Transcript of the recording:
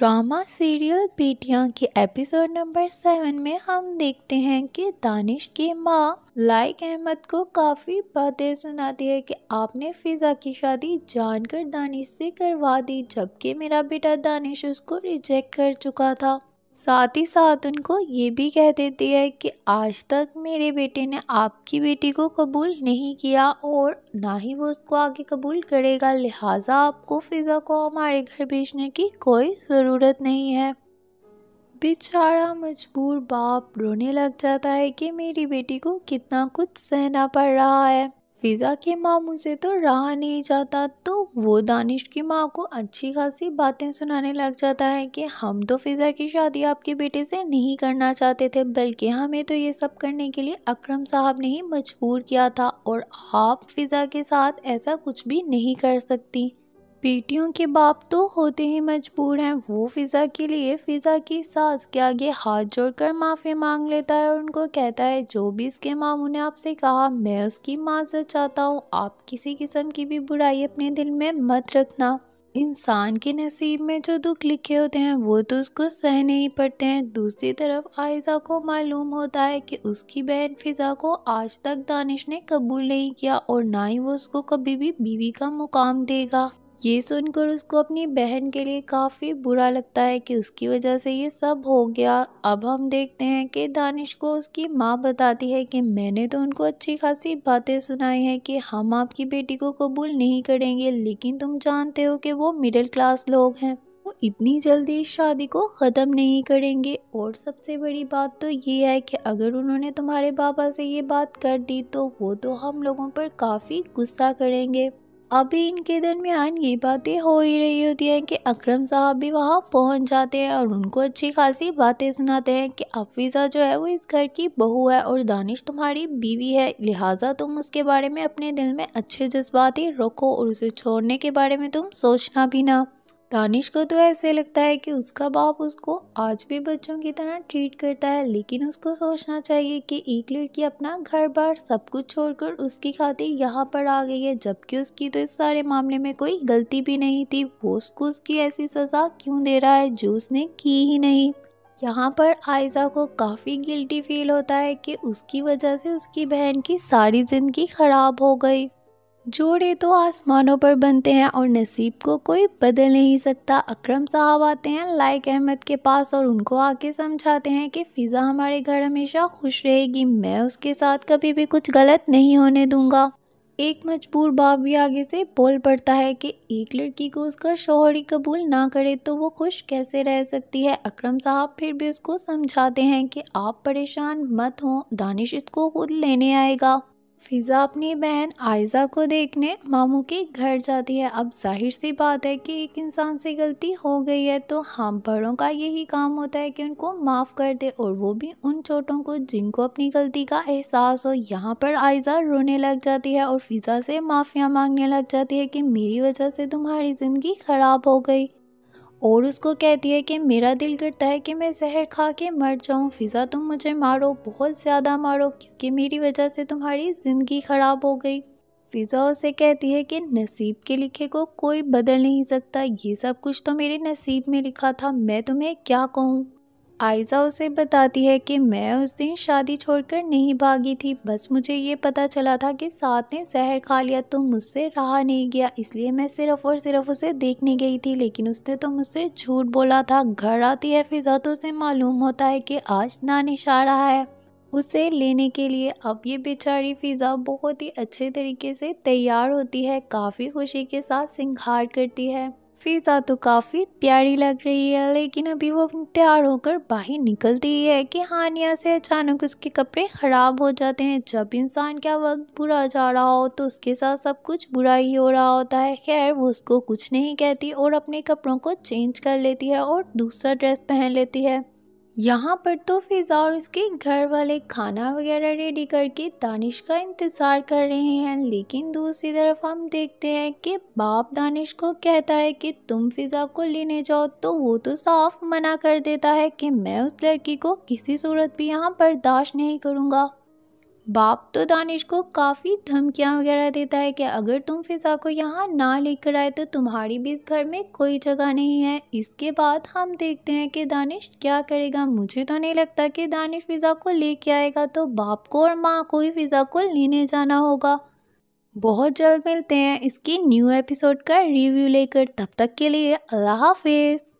drama serial बेटियां के episode number seven में हम देखते हैं कि दानिश की माँ लाइक अहमद को काफ़ी बातें सुनाती है कि आपने फिज़ा की शादी जानकर दानिश से करवा दी जबकि मेरा बेटा दानिश उसको रिजेक्ट कर चुका था साथ ही साथ उनको ये भी कह देती है कि आज तक मेरे बेटे ने आपकी बेटी को कबूल नहीं किया और ना ही वो उसको आगे कबूल करेगा लिहाजा आपको फिज़ा को हमारे घर भेजने की कोई ज़रूरत नहीं है बेचारा मजबूर बाप रोने लग जाता है कि मेरी बेटी को कितना कुछ सहना पड़ रहा है फ़िज़ा के मामू से तो रहा नहीं जाता तो वो दानिश की माँ को अच्छी खासी बातें सुनाने लग जाता है कि हम तो फ़िज़ा की शादी आपके बेटे से नहीं करना चाहते थे बल्कि हमें तो ये सब करने के लिए अकरम साहब ने ही मजबूर किया था और आप फ़िज़ा के साथ ऐसा कुछ भी नहीं कर सकती बेटियों के बाप तो होते ही मजबूर हैं वो फ़िज़ा के लिए फ़िज़ा की सास के आगे हाथ जोड़कर माफ़ी मांग लेता है और उनको कहता है जो भी इसके मामू ने आपसे कहा मैं उसकी से चाहता हूँ आप किसी किस्म की भी बुराई अपने दिल में मत रखना इंसान के नसीब में जो दुख लिखे होते हैं वो तो उसको सहने ही पड़ते हैं दूसरी तरफ आयजा को मालूम होता है कि उसकी बहन फिज़ा को आज तक दानिश ने कबूल नहीं किया और ना ही वो उसको कभी भी बीवी का मुकाम देगा ये सुनकर उसको अपनी बहन के लिए काफ़ी बुरा लगता है कि उसकी वजह से ये सब हो गया अब हम देखते हैं कि दानिश को उसकी माँ बताती है कि मैंने तो उनको अच्छी खासी बातें सुनाई हैं कि हम आपकी बेटी को कबूल नहीं करेंगे लेकिन तुम जानते हो कि वो मिडिल क्लास लोग हैं वो इतनी जल्दी इस शादी को ख़त्म नहीं करेंगे और सबसे बड़ी बात तो ये है कि अगर उन्होंने तुम्हारे पापा से ये बात कर दी तो वो तो हम लोगों पर काफ़ी गुस्सा करेंगे अभी इनके दरमियान ये बातें हो ही रही होती हैं कि अकरम साहब भी वहाँ पहुँच जाते हैं और उनको अच्छी खासी बातें सुनाते हैं कि अफीज़ा जो है वो इस घर की बहू है और दानिश तुम्हारी बीवी है लिहाजा तुम उसके बारे में अपने दिल में अच्छे जज्बात ही रखो और उसे छोड़ने के बारे में तुम सोचना भी ना दानिश को तो ऐसे लगता है कि उसका बाप उसको आज भी बच्चों की तरह ट्रीट करता है लेकिन उसको सोचना चाहिए कि एक लड़की अपना घर बार सब कुछ छोड़कर उसकी खातिर यहाँ पर आ गई है जबकि उसकी तो इस सारे मामले में कोई गलती भी नहीं थी वो उसको उसकी ऐसी सज़ा क्यों दे रहा है जो उसने की ही नहीं यहाँ पर आयजा को काफ़ी गिल्टी फील होता है कि उसकी वजह से उसकी बहन की सारी ज़िंदगी ख़राब हो गई जोड़े तो आसमानों पर बनते हैं और नसीब को कोई बदल नहीं सकता अकरम साहब आते हैं लाइक अहमद के पास और उनको आके समझाते हैं कि फ़िज़ा हमारे घर हमेशा खुश रहेगी मैं उसके साथ कभी भी कुछ गलत नहीं होने दूंगा एक मजबूर बाप भी आगे से बोल पड़ता है कि एक लड़की को उसका शोहर ही कबूल ना करे तो वो खुश कैसे रह सकती है अकरम साहब फिर भी उसको समझाते हैं कि आप परेशान मत हों दानिश इसको खुद लेने आएगा फिज़ा अपनी बहन आयजा को देखने मामू के घर जाती है अब जाहिर सी बात है कि एक इंसान से गलती हो गई है तो हम बड़ों का यही काम होता है कि उनको माफ़ कर दे और वो भी उन छोटों को जिनको अपनी गलती का एहसास हो यहाँ पर आयजा रोने लग जाती है और फिज़ा से माफ़िया मांगने लग जाती है कि मेरी वजह से तुम्हारी ज़िंदगी ख़राब हो गई और उसको कहती है कि मेरा दिल करता है कि मैं जहर खा के मर जाऊँ फ़िज़ा तुम मुझे मारो बहुत ज़्यादा मारो क्योंकि मेरी वजह से तुम्हारी ज़िंदगी ख़राब हो गई फ़िज़ा उसे कहती है कि नसीब के लिखे को कोई बदल नहीं सकता ये सब कुछ तो मेरे नसीब में लिखा था मैं तुम्हें क्या कहूँ आयज़ा उसे बताती है कि मैं उस दिन शादी छोड़कर नहीं भागी थी बस मुझे ये पता चला था कि साथ ने जहर खा लिया तो मुझसे रहा नहीं गया इसलिए मैं सिर्फ और सिर्फ उसे देखने गई थी लेकिन उसने तो मुझसे झूठ बोला था घर आती है फिजा तो उसे मालूम होता है कि आज ना निशा रहा है उसे लेने के लिए अब ये बेचारी फ़िज़ा बहुत ही अच्छे तरीके से तैयार होती है काफ़ी खुशी के साथ सिंगार करती है फिज़ा तो काफ़ी प्यारी लग रही है लेकिन अभी वो तैयार होकर बाहर निकलती है कि हानिया से अचानक उसके कपड़े ख़राब हो जाते हैं जब इंसान का वक्त बुरा जा रहा हो तो उसके साथ सब कुछ बुरा ही हो रहा होता है खैर वो उसको कुछ नहीं कहती और अपने कपड़ों को चेंज कर लेती है और दूसरा ड्रेस पहन लेती है यहाँ पर तो फिज़ा और उसके घर वाले खाना वगैरह रेडी करके दानिश का इंतज़ार कर रहे हैं लेकिन दूसरी तरफ हम देखते हैं कि बाप दानिश को कहता है कि तुम फिज़ा को लेने जाओ तो वो तो साफ मना कर देता है कि मैं उस लड़की को किसी सूरत भी यहाँ बर्दाश्त नहीं करूँगा बाप तो दानिश को काफ़ी धमकियाँ वगैरह देता है कि अगर तुम फिज़ा को यहाँ ना लेकर आए तो तुम्हारी भी इस घर में कोई जगह नहीं है इसके बाद हम देखते हैं कि दानिश क्या करेगा मुझे तो नहीं लगता कि दानिश फिज़ा को लेके आएगा तो बाप को और माँ को ही फिज़ा को लेने जाना होगा बहुत जल्द मिलते हैं इसकी न्यू एपिसोड का रिव्यू लेकर तब तक के लिए अल्लाह हाफिज़